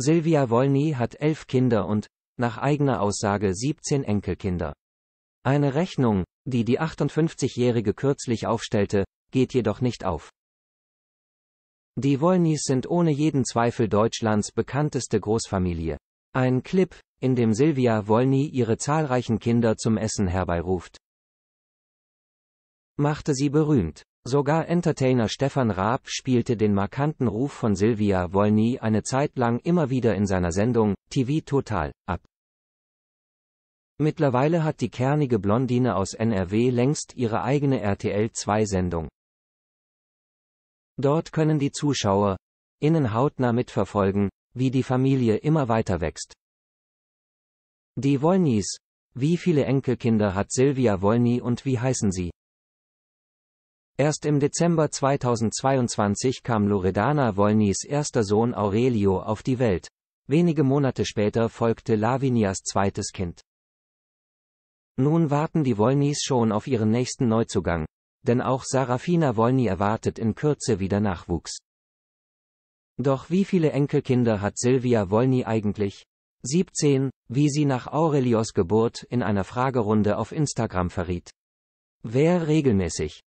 Silvia Wolny hat elf Kinder und, nach eigener Aussage 17 Enkelkinder. Eine Rechnung, die die 58-Jährige kürzlich aufstellte, geht jedoch nicht auf. Die Wolnys sind ohne jeden Zweifel Deutschlands bekannteste Großfamilie. Ein Clip, in dem Silvia Wolny ihre zahlreichen Kinder zum Essen herbeiruft, machte sie berühmt. Sogar Entertainer Stefan Raab spielte den markanten Ruf von Silvia Wolny eine Zeit lang immer wieder in seiner Sendung TV Total ab. Mittlerweile hat die kernige Blondine aus NRW längst ihre eigene RTL 2 Sendung. Dort können die Zuschauer innen hautnah mitverfolgen, wie die Familie immer weiter wächst. Die Wolnys. Wie viele Enkelkinder hat Silvia Wolny und wie heißen sie? Erst im Dezember 2022 kam Loredana Wolnys erster Sohn Aurelio auf die Welt. Wenige Monate später folgte Lavinias zweites Kind. Nun warten die Wolnys schon auf ihren nächsten Neuzugang, denn auch Sarafina Wolny erwartet in Kürze wieder Nachwuchs. Doch wie viele Enkelkinder hat Silvia Wolny eigentlich? 17, wie sie nach Aurelios Geburt in einer Fragerunde auf Instagram verriet. Wer regelmäßig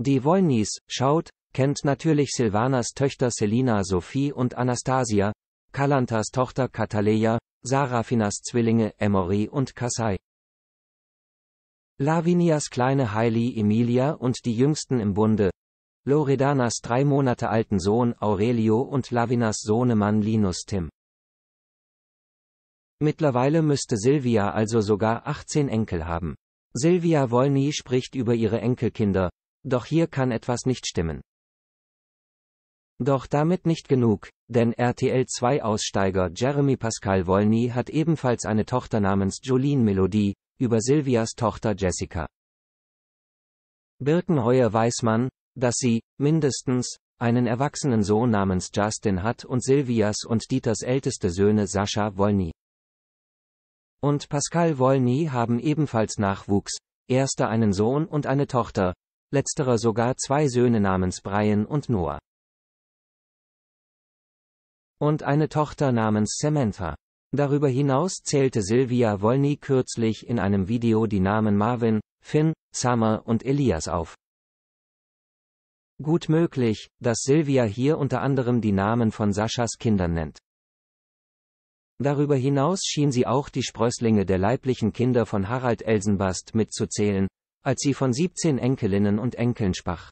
die Wollnies, schaut, kennt natürlich Silvanas Töchter Selina Sophie und Anastasia, Kalantas Tochter Kataleja, Sarafinas Zwillinge Emory und Kassai. Lavinias kleine Heili Emilia und die Jüngsten im Bunde, Loredanas drei Monate alten Sohn Aurelio und Lavinas Sohnemann Linus Tim. Mittlerweile müsste Silvia also sogar 18 Enkel haben. Silvia Wolny spricht über ihre Enkelkinder, doch hier kann etwas nicht stimmen. Doch damit nicht genug, denn RTL2-Aussteiger Jeremy Pascal Wolny hat ebenfalls eine Tochter namens Jolene Melodie, über Silvias Tochter Jessica. Birkenheuer weiß man, dass sie, mindestens, einen erwachsenen Sohn namens Justin hat und Silvias und Dieters älteste Söhne Sascha Wolny. Und Pascal Wolny haben ebenfalls Nachwuchs, erster einen Sohn und eine Tochter, letzterer sogar zwei Söhne namens Brian und Noah. Und eine Tochter namens Samantha. Darüber hinaus zählte Sylvia Wolny kürzlich in einem Video die Namen Marvin, Finn, Summer und Elias auf. Gut möglich, dass Sylvia hier unter anderem die Namen von Saschas Kindern nennt. Darüber hinaus schien sie auch die Sprösslinge der leiblichen Kinder von Harald Elsenbast mitzuzählen, als sie von 17 Enkelinnen und Enkeln sprach.